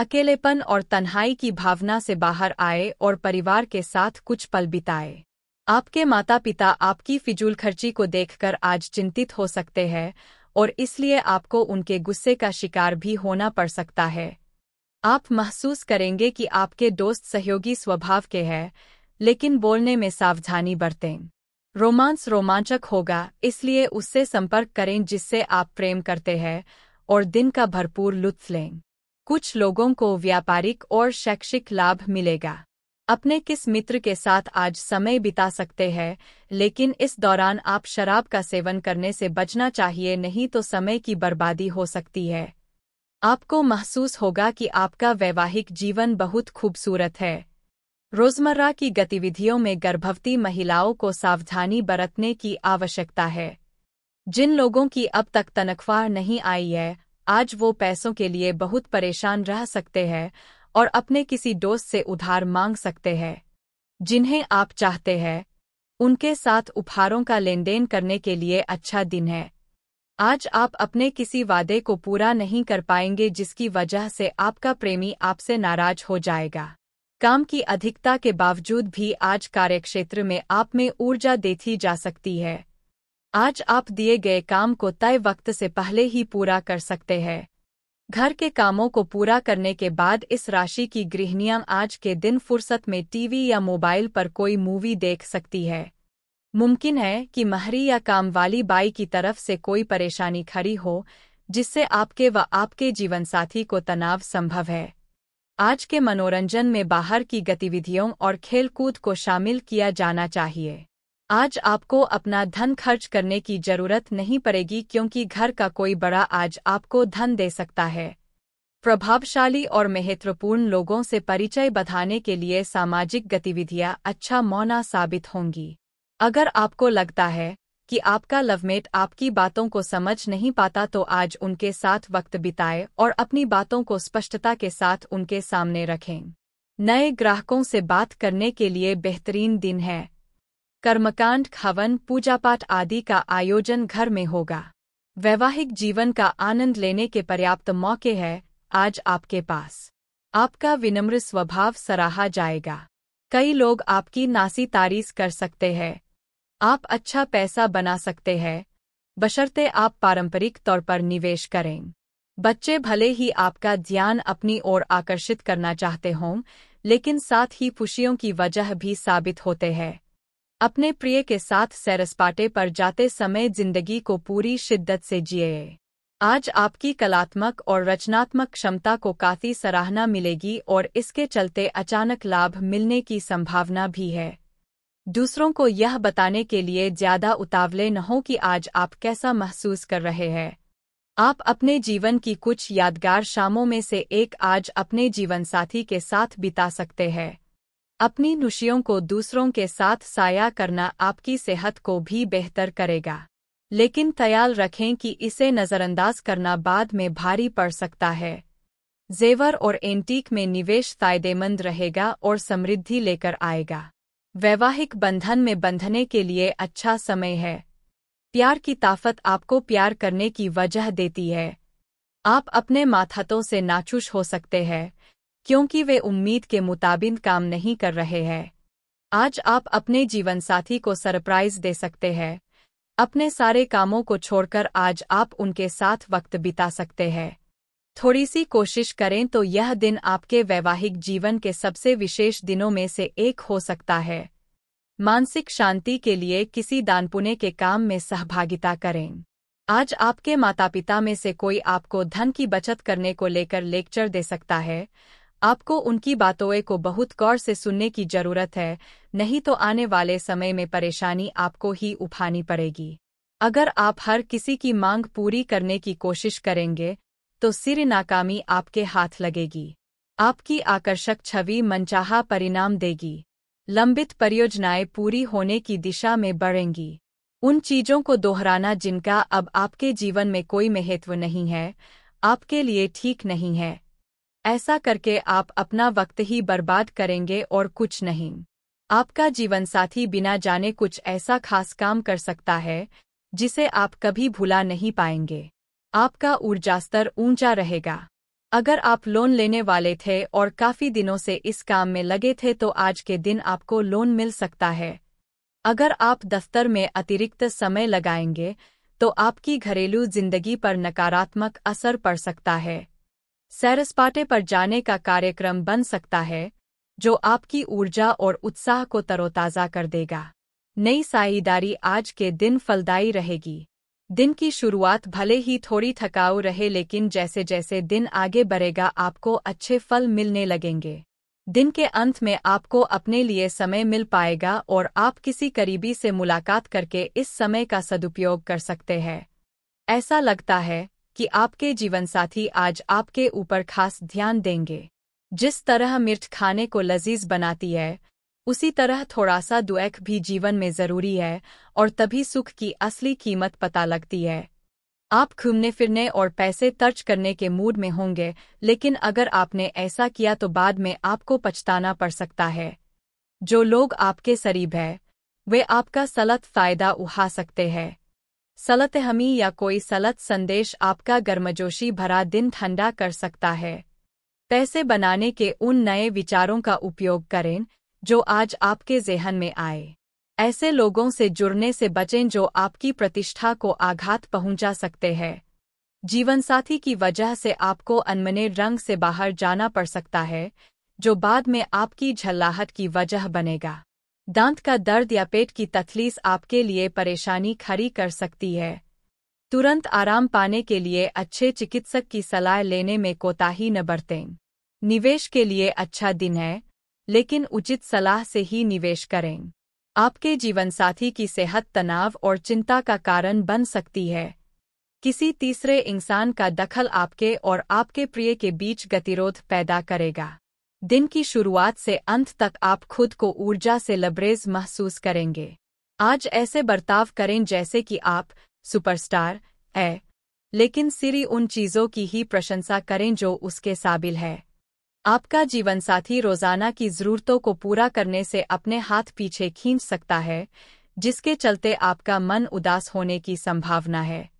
अकेलेपन और तन्हाई की भावना से बाहर आए और परिवार के साथ कुछ पल बिताए आपके माता पिता आपकी फिजूल खर्ची को देखकर आज चिंतित हो सकते हैं और इसलिए आपको उनके गुस्से का शिकार भी होना पड़ सकता है आप महसूस करेंगे कि आपके दोस्त सहयोगी स्वभाव के हैं लेकिन बोलने में सावधानी बरतें रोमांस रोमांचक होगा इसलिए उससे संपर्क करें जिससे आप प्रेम करते हैं और दिन का भरपूर लुत्फ लें कुछ लोगों को व्यापारिक और शैक्षिक लाभ मिलेगा अपने किस मित्र के साथ आज समय बिता सकते हैं लेकिन इस दौरान आप शराब का सेवन करने से बचना चाहिए नहीं तो समय की बर्बादी हो सकती है आपको महसूस होगा कि आपका वैवाहिक जीवन बहुत खूबसूरत है रोजमर्रा की गतिविधियों में गर्भवती महिलाओं को सावधानी बरतने की आवश्यकता है जिन लोगों की अब तक तनख्वाह नहीं आई है आज वो पैसों के लिए बहुत परेशान रह सकते हैं और अपने किसी दोस्त से उधार मांग सकते हैं जिन्हें आप चाहते हैं उनके साथ उपहारों का लेन देन करने के लिए अच्छा दिन है आज आप अपने किसी वादे को पूरा नहीं कर पाएंगे जिसकी वजह से आपका प्रेमी आपसे नाराज हो जाएगा काम की अधिकता के बावजूद भी आज कार्यक्षेत्र में आप में ऊर्जा देती जा सकती है आज आप दिए गए काम को तय वक्त से पहले ही पूरा कर सकते हैं घर के कामों को पूरा करने के बाद इस राशि की गृहणियां आज के दिन फुर्सत में टीवी या मोबाइल पर कोई मूवी देख सकती है मुमकिन है कि महरी या काम वाली बाई की तरफ से कोई परेशानी खड़ी हो जिससे आपके व आपके जीवनसाथी को तनाव संभव है आज के मनोरंजन में बाहर की गतिविधियों और खेलकूद को शामिल किया जाना चाहिए आज आपको अपना धन खर्च करने की जरूरत नहीं पड़ेगी क्योंकि घर का कोई बड़ा आज आपको धन दे सकता है प्रभावशाली और महत्वपूर्ण लोगों से परिचय बढ़ाने के लिए सामाजिक गतिविधियां अच्छा मौना साबित होंगी अगर आपको लगता है कि आपका लवमेट आपकी बातों को समझ नहीं पाता तो आज उनके साथ वक्त बिताएं और अपनी बातों को स्पष्टता के साथ उनके सामने रखें नए ग्राहकों से बात करने के लिए बेहतरीन दिन है कर्मकांड हवन पूजापाठ आदि का आयोजन घर में होगा वैवाहिक जीवन का आनंद लेने के पर्याप्त मौके है आज आपके पास आपका विनम्र स्वभाव सराहा जाएगा कई लोग आपकी नासी तारीस कर सकते हैं आप अच्छा पैसा बना सकते हैं बशर्ते आप पारंपरिक तौर पर निवेश करें बच्चे भले ही आपका ध्यान अपनी ओर आकर्षित करना चाहते हों लेकिन साथ ही खुशियों की वजह भी साबित होते हैं अपने प्रिय के साथ सैरसपाटे पर जाते समय जिंदगी को पूरी शिद्दत से जिए आज आपकी कलात्मक और रचनात्मक क्षमता को काफी सराहना मिलेगी और इसके चलते अचानक लाभ मिलने की संभावना भी है दूसरों को यह बताने के लिए ज्यादा उतावले न हो कि आज आप कैसा महसूस कर रहे हैं आप अपने जीवन की कुछ यादगार शामों में से एक आज अपने जीवनसाथी के साथ बिता सकते हैं अपनी नुशियों को दूसरों के साथ साया करना आपकी सेहत को भी बेहतर करेगा लेकिन ख्याल रखें कि इसे नज़रअंदाज करना बाद में भारी पड़ सकता है जेवर और एंटीक में निवेश फायदेमंद रहेगा और समृद्धि लेकर आएगा वैवाहिक बंधन में बंधने के लिए अच्छा समय है प्यार की ताकत आपको प्यार करने की वजह देती है आप अपने माथतों से नाचुश हो सकते हैं क्योंकि वे उम्मीद के मुताबिक काम नहीं कर रहे हैं आज आप अपने जीवन साथी को सरप्राइज दे सकते हैं अपने सारे कामों को छोड़कर आज आप उनके साथ वक्त बिता सकते हैं थोड़ी सी कोशिश करें तो यह दिन आपके वैवाहिक जीवन के सबसे विशेष दिनों में से एक हो सकता है मानसिक शांति के लिए किसी दानपुने के काम में सहभागिता करें आज आपके माता पिता में से कोई आपको धन की बचत करने को लेकर लेक्चर दे सकता है आपको उनकी बातों को बहुत गौर से सुनने की जरूरत है नहीं तो आने वाले समय में परेशानी आपको ही उठानी पड़ेगी अगर आप हर किसी की मांग पूरी करने की कोशिश करेंगे तो सिर नाकामी आपके हाथ लगेगी आपकी आकर्षक छवि मनचाहा परिणाम देगी लंबित परियोजनाएं पूरी होने की दिशा में बढ़ेंगी उन चीजों को दोहराना जिनका अब आपके जीवन में कोई महत्व नहीं है आपके लिए ठीक नहीं है ऐसा करके आप अपना वक्त ही बर्बाद करेंगे और कुछ नहीं आपका जीवनसाथी बिना जाने कुछ ऐसा खास काम कर सकता है जिसे आप कभी भुला नहीं पाएंगे आपका ऊर्जा स्तर ऊंचा रहेगा अगर आप लोन लेने वाले थे और काफ़ी दिनों से इस काम में लगे थे तो आज के दिन आपको लोन मिल सकता है अगर आप दफ्तर में अतिरिक्त समय लगाएंगे तो आपकी घरेलू जिंदगी पर नकारात्मक असर पड़ सकता है सैरसपाटे पर जाने का कार्यक्रम बन सकता है जो आपकी ऊर्जा और उत्साह को तरोताज़ा कर देगा नई साईदारी आज के दिन फलदायी रहेगी दिन की शुरुआत भले ही थोड़ी थकाऊ रहे लेकिन जैसे जैसे दिन आगे बढ़ेगा आपको अच्छे फल मिलने लगेंगे दिन के अंत में आपको अपने लिए समय मिल पाएगा और आप किसी करीबी से मुलाकात करके इस समय का सदुपयोग कर सकते हैं ऐसा लगता है कि आपके जीवनसाथी आज आपके ऊपर खास ध्यान देंगे जिस तरह मिर्च खाने को लजीज बनाती है उसी तरह थोड़ा सा दुएख भी जीवन में ज़रूरी है और तभी सुख की असली कीमत पता लगती है आप घूमने फिरने और पैसे तर्ज करने के मूड में होंगे लेकिन अगर आपने ऐसा किया तो बाद में आपको पछताना पड़ सकता है जो लोग आपके शरीब है वे आपका सलत फ़ायदा उठा सकते हैं सलत हमी या कोई सलत संदेश आपका गर्मजोशी भरा दिन ठंडा कर सकता है पैसे बनाने के उन नए विचारों का उपयोग करें जो आज आपके जेहन में आए ऐसे लोगों से जुड़ने से बचें जो आपकी प्रतिष्ठा को आघात पहुंचा सकते हैं जीवनसाथी की वजह से आपको अनमने रंग से बाहर जाना पड़ सकता है जो बाद में आपकी झल्लाहट की वजह बनेगा दांत का दर्द या पेट की तकलीफ आपके लिए परेशानी खड़ी कर सकती है तुरंत आराम पाने के लिए अच्छे चिकित्सक की सलाह लेने में कोताही न बरतें निवेश के लिए अच्छा दिन है लेकिन उचित सलाह से ही निवेश करें आपके जीवनसाथी की सेहत तनाव और चिंता का कारण बन सकती है किसी तीसरे इंसान का दखल आपके और आपके प्रिय के बीच गतिरोध पैदा करेगा दिन की शुरुआत से अंत तक आप खुद को ऊर्जा से लबरेज महसूस करेंगे आज ऐसे बर्ताव करें जैसे कि आप सुपरस्टार है लेकिन सिरी उन चीज़ों की ही प्रशंसा करें जो उसके साबिल है आपका जीवनसाथी रोजाना की जरूरतों को पूरा करने से अपने हाथ पीछे खींच सकता है जिसके चलते आपका मन उदास होने की संभावना है